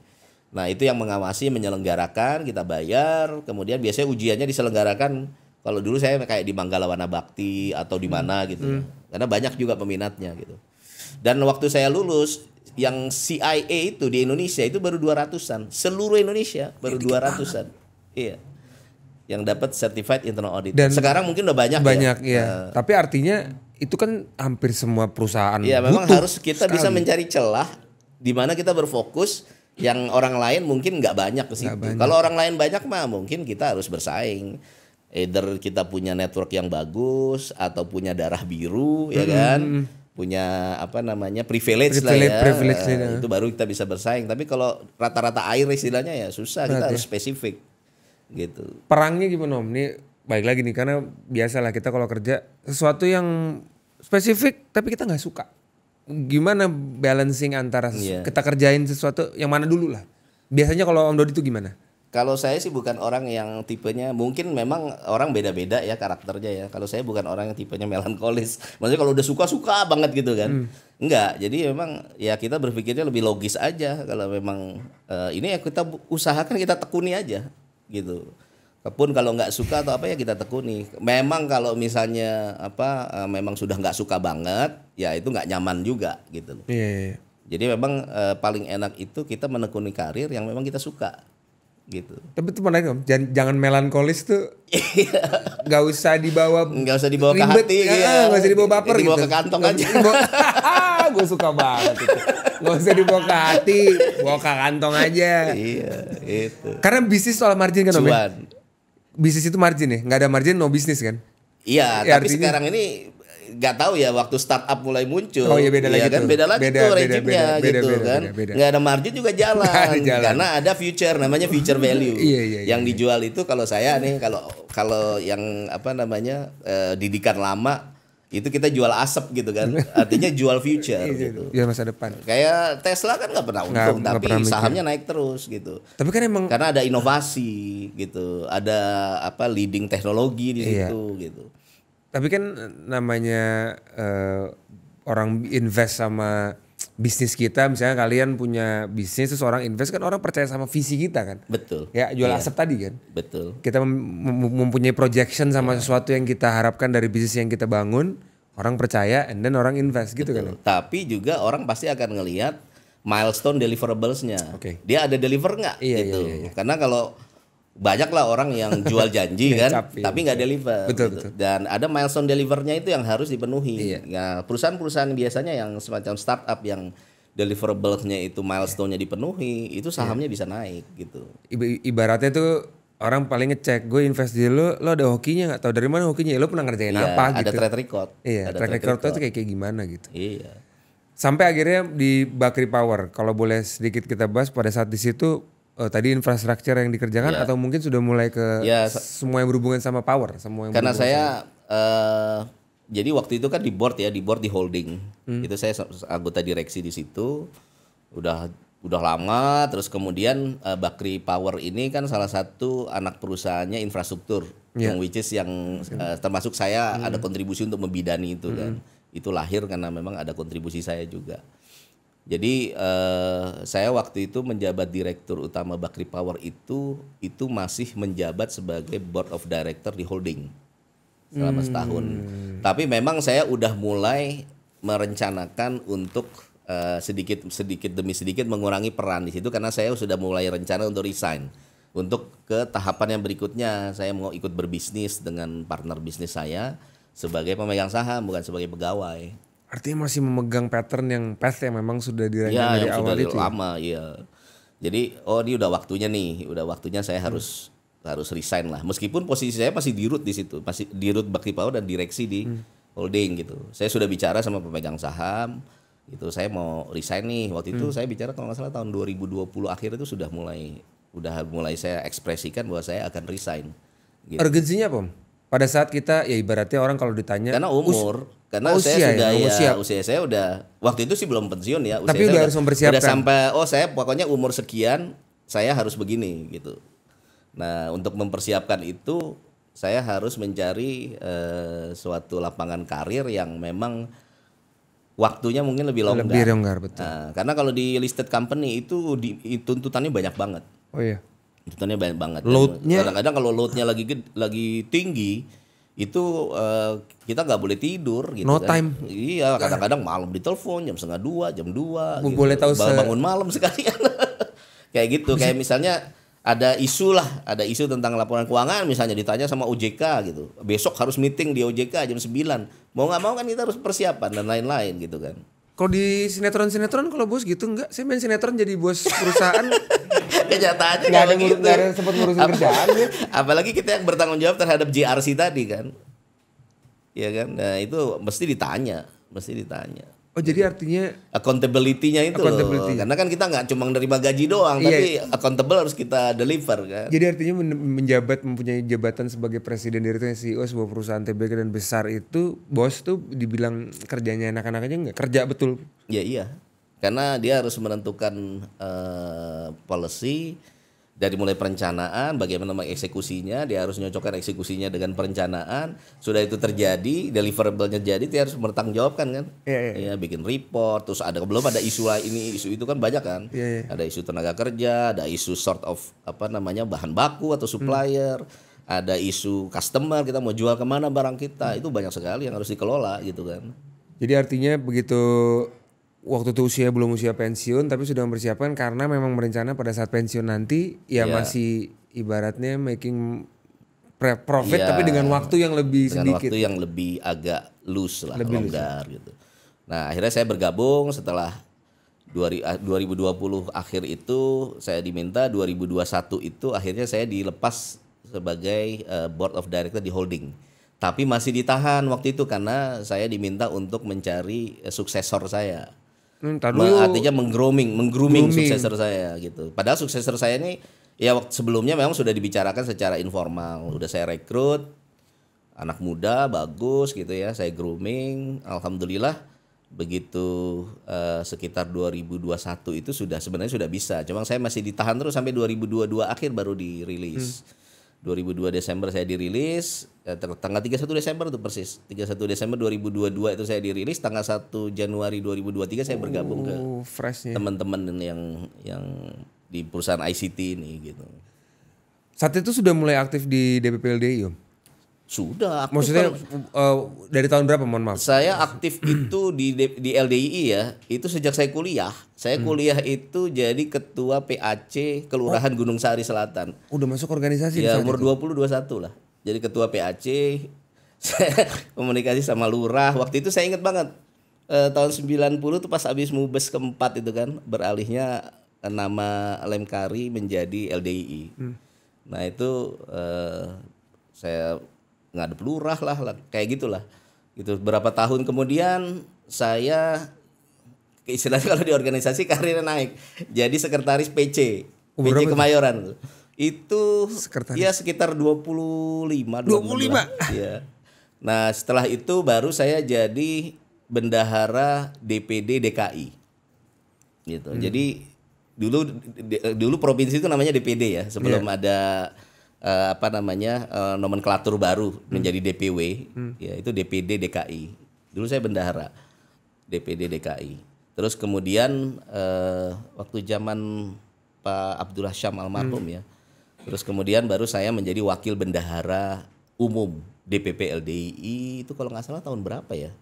Nah, itu yang mengawasi menyelenggarakan, kita bayar, kemudian biasanya ujiannya diselenggarakan kalau dulu saya kayak di Manggala Wana Bakti atau di hmm. mana hmm. gitu. Ya. Hmm. Karena banyak juga peminatnya gitu. Dan waktu saya lulus yang CIA itu di Indonesia itu baru 200-an. Seluruh Indonesia baru ya, 200-an. Iya. Yang dapat certified internal audit. Dan Sekarang mungkin udah banyak, ya. banyak ya. ya. Uh, Tapi artinya itu kan hampir semua perusahaan Iya, memang harus kita sekali. bisa mencari celah di mana kita berfokus yang orang lain mungkin nggak banyak ke situ. Kalau orang lain banyak mah mungkin kita harus bersaing either kita punya network yang bagus atau punya darah biru hmm. ya kan punya apa namanya privilege, privilege lah ya privilege nah, itu baru kita bisa bersaing tapi kalau rata-rata air istilahnya ya susah Berarti. kita harus spesifik gitu perangnya gimana om ini baik lagi nih karena biasalah kita kalau kerja sesuatu yang spesifik tapi kita nggak suka gimana balancing antara yeah. kita kerjain sesuatu yang mana dulu lah biasanya kalau om Dodi itu gimana kalau saya sih bukan orang yang tipenya mungkin memang orang beda-beda ya karakternya ya. Kalau saya bukan orang yang tipenya melankolis. Maksudnya kalau udah suka suka banget gitu kan. Hmm. Enggak. Jadi memang ya kita berpikirnya lebih logis aja kalau memang uh, ini ya kita usahakan kita tekuni aja gitu. Kepun kalau nggak suka atau apa ya kita tekuni. Memang kalau misalnya apa uh, memang sudah nggak suka banget ya itu nggak nyaman juga gitu yeah. Iya, iya, iya. Jadi memang uh, paling enak itu kita menekuni karir yang memang kita suka gitu. Tapi itu menarik om. Jangan, jangan melankolis tuh. gak usah dibawa. Gak usah dibawa ribet, ke hati. iya. Gak usah dibawa baper dibawa gitu. ke kantong gak aja. gue suka banget itu. Gak usah dibawa ke hati. Bawa ke kantong aja. iya itu. Karena bisnis soal margin kan om ya? Cuan. Bisnis itu margin ya? Gak ada margin no bisnis kan? Iya, ya, tapi artinya... sekarang ini nggak tahu ya waktu startup mulai muncul. Oh iya beda ya lagi kan tuh. beda lagi beda, tuh rejimnya gitu beda, kan. Beda, beda. Gak ada margin juga jalan, jalan karena ada future namanya future iya, value. iya, iya, iya, yang iya. dijual itu kalau saya nih kalau kalau yang apa namanya eh, didikan lama itu kita jual asap gitu kan artinya jual future iya, gitu ya masa depan kayak Tesla kan nggak pernah untung gak, tapi gak sahamnya naik terus gitu tapi kan emang karena ada inovasi gitu ada apa leading teknologi di iya. situ iya. gitu tapi kan eh, namanya uh, orang invest sama bisnis kita misalnya kalian punya bisnis terus orang invest kan orang percaya sama visi kita kan betul ya jual iya. aset tadi kan betul kita mempunyai projection sama iya. sesuatu yang kita harapkan dari bisnis yang kita bangun orang percaya and then orang invest gitu kan tapi juga orang pasti akan ngelihat milestone deliverablesnya okay. dia ada deliver nggak iya, iya gitu iya, iya, iya. karena kalau banyaklah orang yang jual janji kan capi, tapi nggak deliver betul, gitu. betul. dan ada milestone delivernya itu yang harus dipenuhi iya. Ya, perusahaan-perusahaan biasanya yang semacam startup yang deliverable-nya itu milestone-nya dipenuhi itu iya. sahamnya iya. bisa naik gitu ibaratnya tuh orang paling ngecek gue invest di lo lo ada hokinya nggak tau dari mana hokinya lo pernah ngerjain iya, apa ada gitu ada track record iya ada track, track record, record. tuh kayak kayak gimana gitu iya sampai akhirnya di Bakri Power kalau boleh sedikit kita bahas pada saat di situ Oh, tadi infrastruktur yang dikerjakan yeah. atau mungkin sudah mulai ke yeah. Ya, semua yang berhubungan sama power, semua yang Karena saya uh, jadi waktu itu kan di board ya, di board di holding. Hmm. Itu saya anggota direksi di situ. Udah udah lama terus kemudian uh, Bakri Power ini kan salah satu anak perusahaannya infrastruktur yeah. yang which is yang uh, termasuk saya hmm. ada kontribusi untuk membidani itu hmm. kan. Itu lahir karena memang ada kontribusi saya juga. Jadi eh, saya waktu itu menjabat direktur utama Bakri Power itu itu masih menjabat sebagai board of director di holding selama hmm. setahun. Tapi memang saya udah mulai merencanakan untuk eh, sedikit sedikit demi sedikit mengurangi peran di situ karena saya sudah mulai rencana untuk resign untuk ke tahapan yang berikutnya saya mau ikut berbisnis dengan partner bisnis saya sebagai pemegang saham bukan sebagai pegawai. Artinya masih memegang pattern yang path yang memang sudah iya, dirancang ya, dari yang awal sudah itu. Ya? lama, ya. Jadi oh ini udah waktunya nih, udah waktunya saya harus hmm. harus resign lah. Meskipun posisi saya masih di root di situ, masih di root Bakti power dan direksi di hmm. holding gitu. Saya sudah bicara sama pemegang saham gitu. Saya mau resign nih. Waktu hmm. itu saya bicara kalau nggak salah tahun 2020 akhir itu sudah mulai udah mulai saya ekspresikan bahwa saya akan resign. Gitu. Urgensinya apa? pada saat kita ya ibaratnya orang kalau ditanya karena umur us, karena oh, usia saya sudah ya, ya usia saya udah waktu itu sih belum pensiun ya usia tapi udah, udah harus mempersiapkan udah sampai oh saya pokoknya umur sekian saya harus begini gitu nah untuk mempersiapkan itu saya harus mencari eh, suatu lapangan karir yang memang waktunya mungkin lebih longgar lebih longgar betul nah, karena kalau di listed company itu di, tuntutannya banyak banget oh iya tuntutannya banyak banget. Loadnya kadang-kadang kalau loadnya lagi lagi tinggi itu uh, kita nggak boleh tidur gitu no kan. time iya kadang-kadang malam ditelepon jam setengah dua jam dua gitu. boleh tahu bangun, bangun malam sekalian kayak gitu kayak misalnya ada isu lah ada isu tentang laporan keuangan misalnya ditanya sama OJK gitu besok harus meeting di OJK jam 9 mau nggak mau kan kita harus persiapan dan lain-lain gitu kan kalau di sinetron-sinetron kalau bos gitu enggak, saya main sinetron jadi bos perusahaan. kenyataannya nyatanya nggak ada gitu. Nggak ada sempat ngurusin kerjaan. Ya. Apalagi kita yang bertanggung jawab terhadap JRC tadi kan. Ya kan? Nah, itu mesti ditanya, mesti ditanya. Oh jadi iya. artinya accountability-nya itu accountability. Loh. karena kan kita nggak cuma nerima gaji doang iya. tapi iya. accountable harus kita deliver kan. Jadi artinya menjabat mempunyai jabatan sebagai presiden dari CEO sebuah perusahaan TBK dan besar itu bos tuh dibilang kerjanya anak-anaknya nggak kerja betul. Iya iya. Karena dia harus menentukan uh, policy dari mulai perencanaan, bagaimana mengeksekusinya, dia harus nyocokkan eksekusinya dengan perencanaan. Sudah itu terjadi, deliverable-nya jadi, dia harus bertanggung jawabkan kan? Iya, iya. Ya, bikin report, terus ada belum ada isu ini, isu itu kan banyak kan? Iya, iya, Ada isu tenaga kerja, ada isu sort of apa namanya bahan baku atau hmm. supplier. Hmm ada isu customer kita mau jual kemana barang kita hmm. itu banyak sekali yang harus dikelola gitu kan jadi artinya begitu waktu itu usia belum usia pensiun tapi sudah mempersiapkan karena memang merencana pada saat pensiun nanti ya yeah. masih ibaratnya making profit yeah. tapi dengan waktu yang lebih dengan sedikit. waktu yang lebih agak loose lah lebih longgar loose. Ya. gitu. Nah, akhirnya saya bergabung setelah 2020 ah, akhir itu saya diminta 2021 itu akhirnya saya dilepas sebagai eh, board of director di holding. Tapi masih ditahan waktu itu karena saya diminta untuk mencari eh, suksesor saya Ntar dulu. Artinya menggrooming, menggrooming grooming. suksesor saya gitu. Padahal suksesor saya ini ya waktu sebelumnya memang sudah dibicarakan secara informal. Udah saya rekrut anak muda bagus gitu ya, saya grooming. Alhamdulillah begitu uh, sekitar 2021 itu sudah sebenarnya sudah bisa. Cuma saya masih ditahan terus sampai 2022 akhir baru dirilis. Hmm 2002 Desember saya dirilis eh, tanggal 31 Desember itu persis 31 Desember 2022 itu saya dirilis tanggal 1 Januari 2023 saya bergabung oh, ke teman-teman yang yang di perusahaan ICT ini gitu saat itu sudah mulai aktif di DPPLDI om sudah. Aktif Maksudnya kalau, uh, eh, eh, dari tahun berapa mohon maaf? Saya aktif itu di di LDII ya. Itu sejak saya kuliah. Saya hmm. kuliah itu jadi ketua PAC Kelurahan oh. Gunung Sari Selatan. Udah masuk organisasi Ya umur puluh dua satu lah. Jadi ketua PAC saya komunikasi sama lurah. Waktu itu saya ingat banget. Eh, tahun 90 tuh pas habis mubes keempat itu kan beralihnya nama Lemkari menjadi LDII. Hmm. Nah, itu eh, saya ada lurah lah, lah kayak gitulah gitu berapa tahun kemudian saya istilahnya kalau di organisasi karirnya naik jadi sekretaris PC oh, PC Kemayoran itu sekretaris. ya sekitar 25 25 ya nah setelah itu baru saya jadi bendahara DPD DKI gitu hmm. jadi dulu dulu provinsi itu namanya DPD ya sebelum yeah. ada uh, apa namanya uh, nomenklatur baru hmm. menjadi DPW hmm. ya itu DPD DKI dulu saya bendahara DPD DKI terus kemudian uh, waktu zaman Pak Abdullah Syam almarhum hmm. ya terus kemudian baru saya menjadi wakil bendahara umum DPP LDII itu kalau nggak salah tahun berapa ya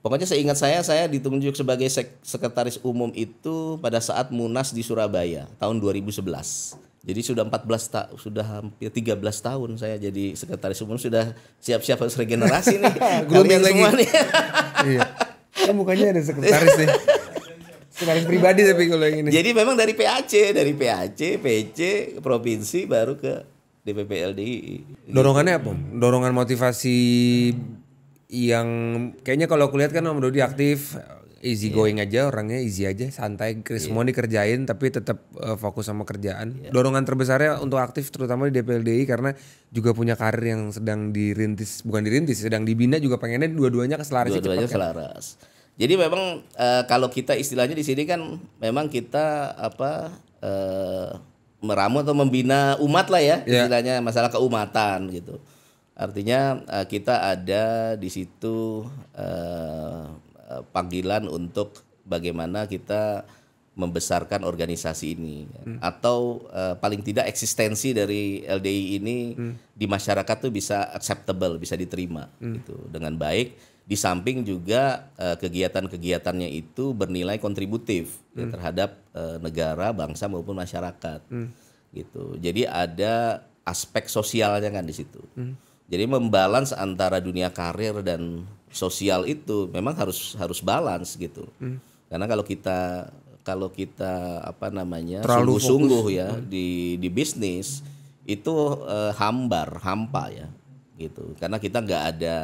pokoknya seingat saya saya ditunjuk sebagai sek sekretaris umum itu pada saat munas di Surabaya tahun 2011 jadi sudah 14 ta sudah hampir 13 tahun saya jadi sekretaris umum sudah siap-siap harus regenerasi nih. Grooming lagi. Semua nih. iya. Kan mukanya ada sekretaris nih. Sekretaris pribadi tapi kalau yang ini. Jadi memang dari PAC, dari PAC, PC, provinsi baru ke DPP LDI. Dorongannya apa? Dorongan motivasi yang kayaknya kalau aku lihat kan Om Dodi aktif easy yeah. going aja orangnya easy aja santai Chris yeah. semua dikerjain tapi tetap uh, eh, fokus sama kerjaan yeah. dorongan terbesarnya untuk aktif terutama di DPLDI karena juga punya karir yang sedang dirintis bukan dirintis sedang dibina juga pengennya dua-duanya keselaras dua selaras jadi memang uh, kalau kita istilahnya di sini kan memang kita apa uh, meramu atau membina umat lah ya yeah. istilahnya masalah keumatan gitu artinya uh, kita ada di situ uh, Eh, panggilan untuk bagaimana kita membesarkan organisasi ini hmm. atau uh, paling tidak eksistensi dari LDI ini hmm. di masyarakat tuh bisa acceptable, bisa diterima hmm. gitu dengan baik. Di samping juga uh, kegiatan-kegiatannya itu bernilai kontributif ya, hmm. ya, terhadap uh, negara, bangsa maupun masyarakat. Hmm. Gitu. Jadi ada aspek sosialnya kan di situ. Hmm. Jadi membalance antara dunia karir dan sosial itu memang harus harus balance gitu. Hmm. Karena kalau kita kalau kita apa namanya sungguh-sungguh ya hmm. di di bisnis itu eh, hambar, hampa ya gitu. Karena kita nggak ada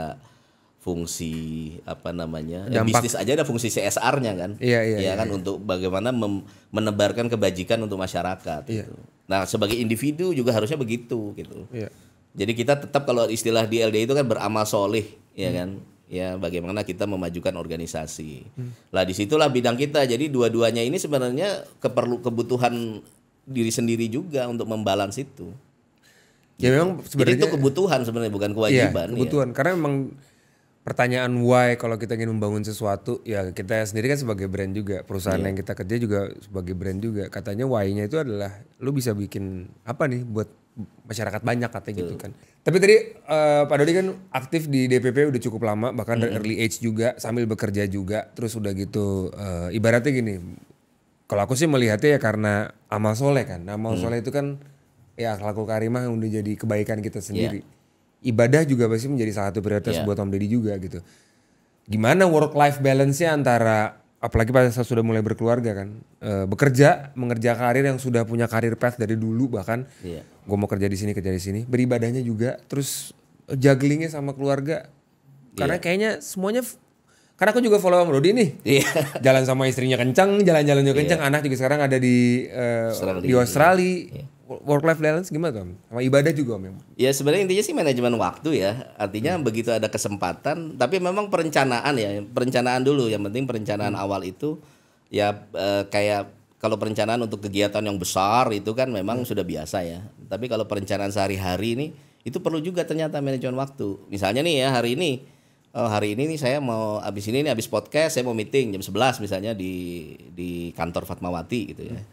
fungsi apa namanya ya, bisnis aja ada fungsi CSR-nya kan iya, iya, ya iya, kan iya. untuk bagaimana mem- menebarkan kebajikan untuk masyarakat iya. gitu. nah sebagai individu juga harusnya begitu gitu iya. jadi kita tetap kalau istilah di LD itu kan beramal soleh ya hmm. ya kan ya bagaimana kita memajukan organisasi. Hmm. Lah disitulah bidang kita. Jadi dua-duanya ini sebenarnya keperlu kebutuhan diri sendiri juga untuk membalans itu. Ya memang sebenarnya Jadi itu kebutuhan sebenarnya bukan iya, kewajiban. Ya, kebutuhan ya. karena memang pertanyaan why kalau kita ingin membangun sesuatu ya kita sendiri kan sebagai brand juga perusahaan yeah. yang kita kerja juga sebagai brand juga katanya why-nya itu adalah lu bisa bikin apa nih buat masyarakat banyak katanya gitu kan. Tapi tadi uh, Pak Dodi kan aktif di DPP udah cukup lama bahkan mm -hmm. dari early age juga sambil bekerja juga terus udah gitu uh, ibaratnya gini kalau aku sih melihatnya ya karena amal soleh kan. Amal mm. soleh itu kan ya akhlakul karimah yang udah jadi kebaikan kita sendiri. Yeah. Ibadah juga pasti menjadi salah satu prioritas yeah. buat Om Deddy juga gitu. Gimana work life balance-nya antara apalagi pada saat sudah mulai berkeluarga kan, e, bekerja, mengerjakan karir yang sudah punya karir path dari dulu bahkan yeah gue mau kerja di sini kerja di sini beribadahnya juga terus jugglingnya sama keluarga karena yeah. kayaknya semuanya karena aku juga follow Om Rudi nih. Yeah. jalan sama istrinya kencang, jalan-jalan juga iya. kencang. Yeah. Anak juga sekarang ada di uh, Australia, di Australia. Yeah. Work life balance gimana tuh? Sama ibadah juga Om. Ya? ya sebenarnya intinya sih manajemen waktu ya. Artinya hmm. begitu ada kesempatan, tapi memang perencanaan ya, perencanaan dulu yang penting perencanaan hmm. awal itu ya uh, kayak kalau perencanaan untuk kegiatan yang besar itu kan memang hmm. sudah biasa ya. Tapi kalau perencanaan sehari-hari ini itu perlu juga ternyata manajemen waktu. Misalnya nih ya hari ini eh, hari ini nih saya mau habis ini nih habis podcast saya mau meeting jam 11 misalnya di di kantor Fatmawati gitu ya. Hmm.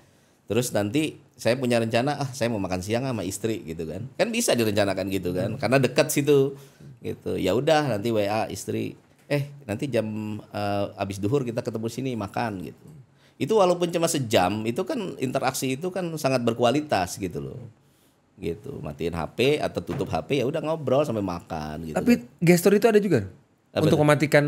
Terus nanti saya punya rencana ah saya mau makan siang sama istri gitu kan. Kan bisa direncanakan gitu kan hmm. karena dekat situ gitu. Ya udah nanti WA istri eh nanti jam uh, habis duhur kita ketemu sini makan gitu itu walaupun cuma sejam itu kan interaksi itu kan sangat berkualitas gitu loh gitu matiin HP atau tutup HP ya udah ngobrol sampai makan gitu tapi kan. gestur itu ada juga Apa untuk itu? mematikan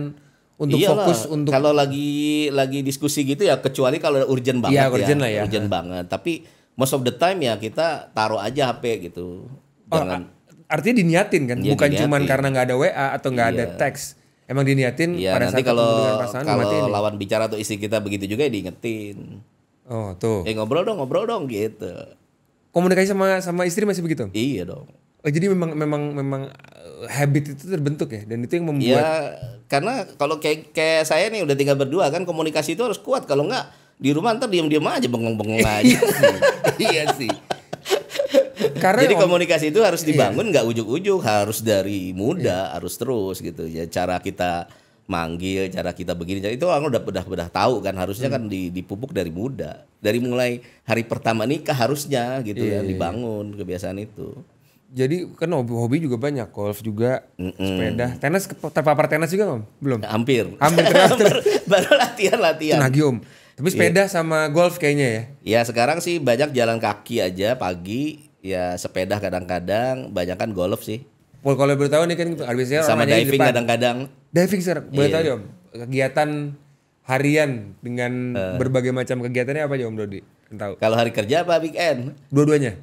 untuk Iyalah, fokus untuk kalau lagi lagi diskusi gitu ya kecuali kalau urgent iya, banget ya, urgent lah ya. urgent banget tapi most of the time ya kita taruh aja HP gitu oh, jangan oh, artinya diniatin kan ya, bukan cuma karena nggak ada WA atau nggak iya. ada teks Emang diniatin ya, pada nanti saat kalau kalau ini. lawan bicara atau isi kita begitu juga ya diingetin. Oh, tuh. Eh ngobrol dong, ngobrol dong gitu. Komunikasi sama sama istri masih begitu? Iya dong. Oh, jadi memang memang memang eh, habit itu terbentuk ya dan itu yang membuat Ya, karena kalau kayak kayak saya nih udah tinggal berdua kan komunikasi itu harus kuat kalau enggak di rumah ntar diem-diem aja bengong-bengong aja. iya sih. Iya karena Jadi komunikasi itu harus iya. dibangun nggak iya. ujuk-ujuk, harus dari muda, iya. harus terus gitu. Ya cara kita manggil, cara kita begini, itu orang udah udah udah tahu kan harusnya hmm. kan dipupuk dari muda. Dari mulai hari pertama nikah harusnya gitu iya, ya iya, iya. dibangun kebiasaan itu jadi kan hobi, hobi juga banyak golf juga mm -mm. sepeda tenis terpapar tenis juga om belum hampir hampir tenis, baru, baru latihan latihan lagi om tapi sepeda yeah. sama golf kayaknya ya ya sekarang sih banyak jalan kaki aja pagi ya sepeda kadang-kadang, banyak kan golf sih. Well, kalau boleh tahu nih kan habisnya sama diving kadang-kadang. Diving sir, boleh iya. tahu ya om kegiatan harian dengan uh. berbagai macam kegiatannya apa aja om Dodi? Kan tahu. Kalau hari kerja apa weekend? Dua-duanya.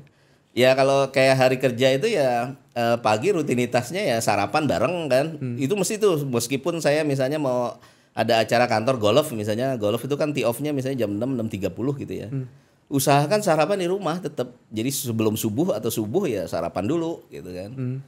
Ya kalau kayak hari kerja itu ya eh, pagi rutinitasnya ya sarapan bareng kan. Hmm. Itu mesti tuh meskipun saya misalnya mau ada acara kantor golf misalnya golf itu kan tee off-nya misalnya jam enam enam tiga puluh gitu ya. Hmm usahakan sarapan di rumah tetap jadi sebelum subuh atau subuh ya sarapan dulu gitu kan hmm.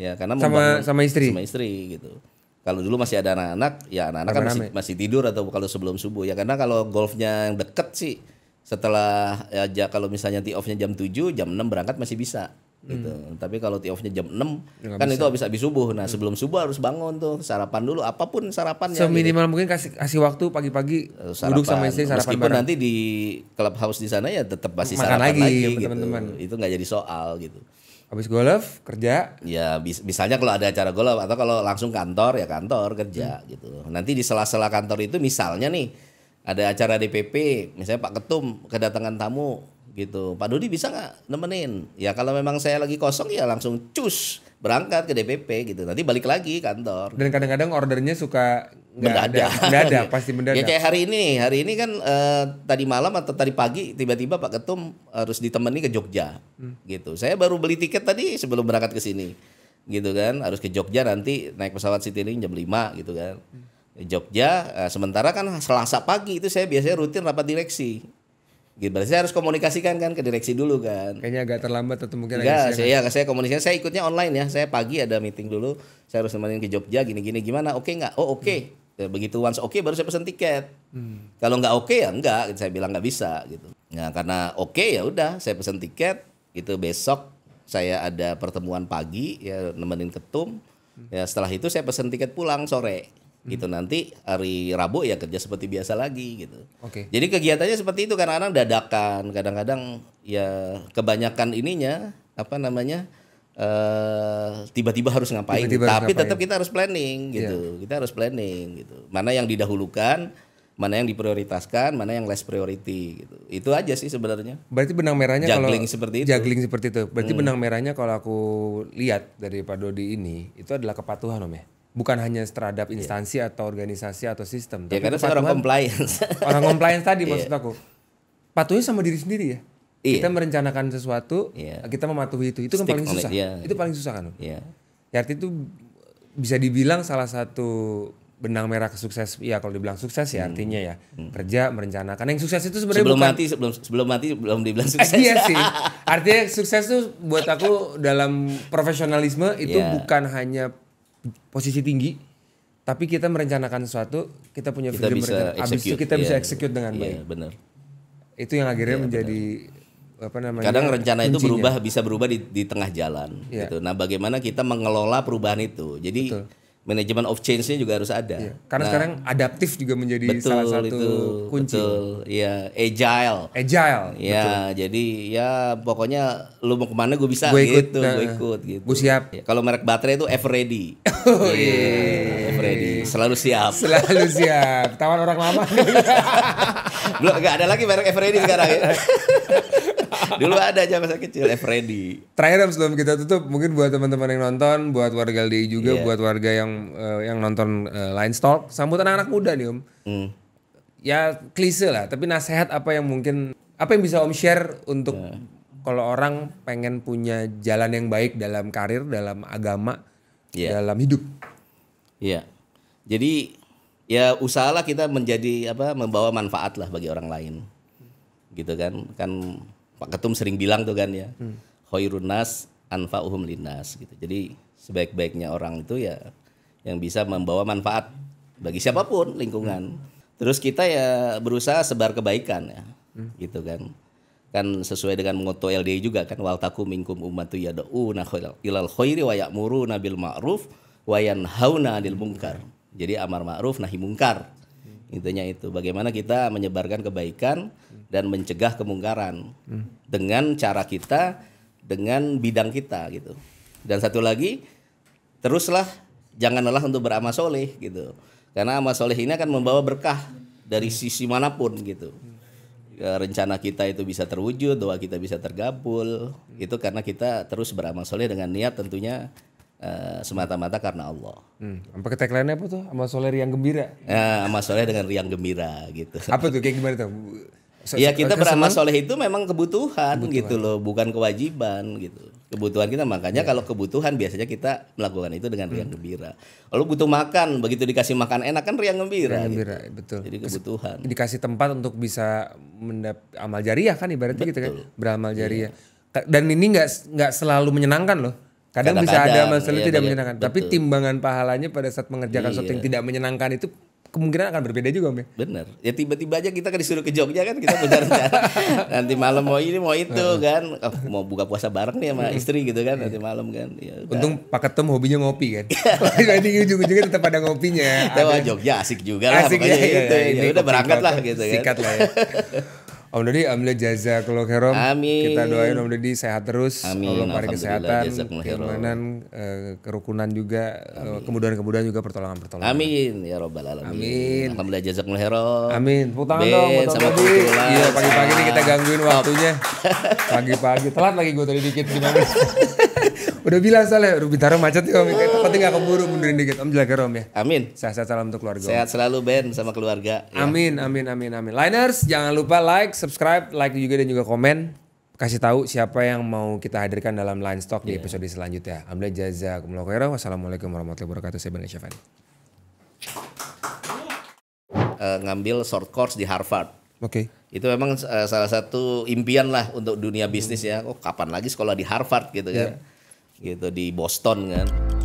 ya karena sama sama istri sama istri gitu kalau dulu masih ada anak-anak ya anak-anak kan masih, masih tidur atau kalau sebelum subuh ya karena kalau golfnya yang deket sih setelah ya kalau misalnya tee offnya jam 7 jam 6 berangkat masih bisa gitu. Hmm. Tapi kalau ti-offnya jam 6 ya, Nggak kan bisa. itu habis-habis subuh. Nah, hmm. sebelum subuh harus bangun tuh, sarapan dulu apapun sarapannya. Gitu. Seminimal minimal gitu. mungkin kasih kasih waktu pagi-pagi eh, duduk sama istri sarapan Meskipun bareng. nanti di clubhouse di sana ya tetap masih Makan sarapan lagi, lagi gitu. teman-teman. Itu nggak jadi soal gitu. Habis golf kerja? Ya bis misalnya kalau ada acara golf atau kalau langsung kantor ya kantor kerja hmm. gitu. Nanti di sela-sela kantor itu misalnya nih ada acara DPP, misalnya Pak Ketum kedatangan tamu gitu. Pak Dodi bisa nggak nemenin? Ya kalau memang saya lagi kosong ya langsung cus berangkat ke DPP gitu. Nanti balik lagi kantor. Dan kadang-kadang ordernya suka nggak ada. mendadak, ada, pasti mendadak. Ya kayak hari ini, hari ini kan uh, tadi malam atau tadi pagi tiba-tiba Pak Ketum harus ditemani ke Jogja hmm. gitu. Saya baru beli tiket tadi sebelum berangkat ke sini gitu kan, harus ke Jogja nanti naik pesawat Citylink jam 5 gitu kan. Hmm. Jogja, uh, sementara kan Selasa pagi itu saya biasanya rutin rapat direksi gitu berarti saya harus komunikasikan kan ke direksi dulu kan kayaknya agak terlambat atau mungkin enggak saya ya saya komunikasi saya ikutnya online ya saya pagi ada meeting dulu saya harus nemenin ke Jogja gini gini gimana oke okay nggak oh oke okay. Ya, hmm. begitu once oke okay, baru saya pesan tiket hmm. kalau nggak oke okay, ya enggak gitu. saya bilang nggak bisa gitu nah karena oke okay, ya udah saya pesan tiket gitu besok saya ada pertemuan pagi ya nemenin ketum hmm. ya setelah itu saya pesan tiket pulang sore gitu hmm. nanti hari Rabu ya kerja seperti biasa lagi gitu. Oke. Okay. Jadi kegiatannya seperti itu karena kadang dadakan, kadang-kadang ya kebanyakan ininya apa namanya eh, tiba-tiba uh, harus ngapain. Tiba -tiba Tapi harus tetap kita harus planning gitu. Yeah. Kita harus planning gitu. Mana yang didahulukan, mana yang diprioritaskan, mana yang less priority gitu. Itu aja sih sebenarnya. Berarti benang merahnya juggling seperti itu. Juggling seperti itu. Berarti hmm. benang merahnya kalau aku lihat dari Pak Dodi ini itu adalah kepatuhan Om ya bukan hanya terhadap iya. instansi yeah. atau organisasi atau sistem. Ya, tapi karena orang compliance. orang compliance tadi yeah. maksud iya. aku. patuhnya sama diri sendiri ya. Yeah. Kita merencanakan sesuatu, yeah. kita mematuhi itu. Itu yang paling susah. It, iya. yeah. Itu paling susah kan. Yeah. Ya artinya itu bisa dibilang salah satu benang merah ke sukses ya kalau dibilang sukses ya hmm. artinya ya hmm. kerja merencanakan yang sukses itu sebenarnya sebelum bukan, mati sebelum sebelum mati belum dibilang sukses iya sih artinya sukses tuh buat aku dalam profesionalisme itu yeah. bukan hanya posisi tinggi tapi kita merencanakan sesuatu kita punya kita freedom bisa abis itu kita yeah. bisa iya, execute dengan iya, baik yeah, benar itu yang akhirnya yeah, iya, menjadi bener. apa namanya kadang rencana kuncinya. itu berubah bisa berubah di, di tengah jalan yeah. gitu nah bagaimana kita mengelola perubahan itu jadi Betul manajemen of change-nya juga harus ada. Iya, karena nah, sekarang adaptif juga menjadi betul, salah satu itu, kunci. Betul, ya agile. Agile. Ya, betul. jadi ya pokoknya lu mau kemana gue bisa gua ikut, gitu, nah, gue ikut gitu. Gue siap. Ya, kalau merek baterai itu ever ready. Oh iya. Yeah, ever ready, selalu siap. Selalu siap. Tawan orang lama. Belum gak ada lagi merek ever ready sekarang ya. Dulu ada aja masa kecil, Freddy. Terakhir sebelum kita tutup, mungkin buat teman-teman yang nonton, buat warga LDI juga, yeah. buat warga yang uh, yang nonton uh, eh, Line Stock, sambutan anak, muda nih Om. Mm. Ya klise lah, tapi nasihat apa yang mungkin apa yang bisa Om share untuk yeah. kalau orang pengen punya jalan yang baik dalam karir, dalam agama, yeah. dalam hidup. Iya. Yeah. Jadi ya usahalah kita menjadi apa membawa manfaat lah bagi orang lain gitu kan kan Pak Ketum sering bilang tuh kan ya. Hmm. Khairun nas anfa'uhum linas gitu. Jadi sebaik-baiknya orang itu ya yang bisa membawa manfaat bagi siapapun lingkungan. Hmm. Terus kita ya berusaha sebar kebaikan ya. Hmm. Gitu kan kan sesuai dengan moto LD juga kan wal takum minkum ummatu yad'una ilal khairi wa ya'muruna nabil ma'ruf wa yanhauna 'anil munkar. Jadi amar ma'ruf nahi mungkar intinya itu bagaimana kita menyebarkan kebaikan dan mencegah kemungkaran dengan cara kita dengan bidang kita gitu dan satu lagi teruslah jangan lelah untuk beramal soleh gitu karena amal soleh ini akan membawa berkah dari sisi manapun gitu ya, rencana kita itu bisa terwujud doa kita bisa tergabul itu karena kita terus beramal soleh dengan niat tentunya Uh, semata-mata karena Allah. Hmm. Apa tagline apa tuh? Amal soleh riang gembira. Ya, amal soleh dengan riang gembira gitu. Apa tuh kayak gimana tuh? So, ya kita beramal soleh itu memang kebutuhan, kebutuhan gitu loh, bukan kewajiban gitu. Kebutuhan kita makanya yeah. kalau kebutuhan biasanya kita melakukan itu dengan riang hmm. gembira. Lalu butuh makan, begitu dikasih makan enak kan riang gembira. Riang gitu. gembira, gitu. betul. Jadi kebutuhan. Dikasih tempat untuk bisa mendap amal jariah kan ibaratnya betul. gitu kan, beramal jariah. Yeah. Dan ini nggak nggak selalu menyenangkan loh Kadang, bisa ada masalah iya, tidak iya, menyenangkan, betul. tapi timbangan pahalanya pada saat mengerjakan iya. sesuatu yang iya. tidak menyenangkan itu kemungkinan akan berbeda juga om ya benar ya tiba-tiba aja kita kan disuruh ke Jogja kan kita benar nanti malam mau ini mau itu kan oh, mau buka puasa bareng nih sama istri gitu kan nanti iya. malam kan ya, untung Pak Ketum hobinya ngopi kan jadi ujung-ujungnya tetap ada ngopinya tapi Jogja asik juga lah asik ya, ya, ya, ya, ya, ya, udah berangkat lah gitu kan sikat lah ya Om Dedi, amlih jaza kalau kerom. Amin. Kita doain Om Dedi sehat terus. Amin. Allah paling kesehatan, keimanan, eh, kerukunan juga, eh, kemudahan-kemudahan juga pertolongan-pertolongan. Amin ya robbal alamin. Amin. Alhamdulillah jazakumul khairan. Amin. Putang dong, sama Dedi. Iya, pagi-pagi ini kita gangguin waktunya. Pagi-pagi telat lagi gue tadi dikit gimana? udah bilang soalnya, udah Bintaro macet ya Om. Tapi gak keburu mundurin dikit. Om jaga Om ya. Amin. Sehat-sehat salam untuk keluarga. Om. Sehat selalu Ben sama keluarga. Ya. Amin, amin, amin, amin. Liners, jangan lupa like, subscribe, like juga dan juga komen kasih tahu siapa yang mau kita hadirkan dalam line stock yeah. di iya. episode selanjutnya. Alhamdulillah jazakumullah khairan. Wassalamualaikum warahmatullahi wabarakatuh. Saya Ben Syafani. Uh, ngambil short course di Harvard. Oke. Okay. Itu memang eh, salah satu impian lah untuk dunia bisnis ya. Oh, kapan lagi sekolah di Harvard gitu kan. Iya gitu di Boston kan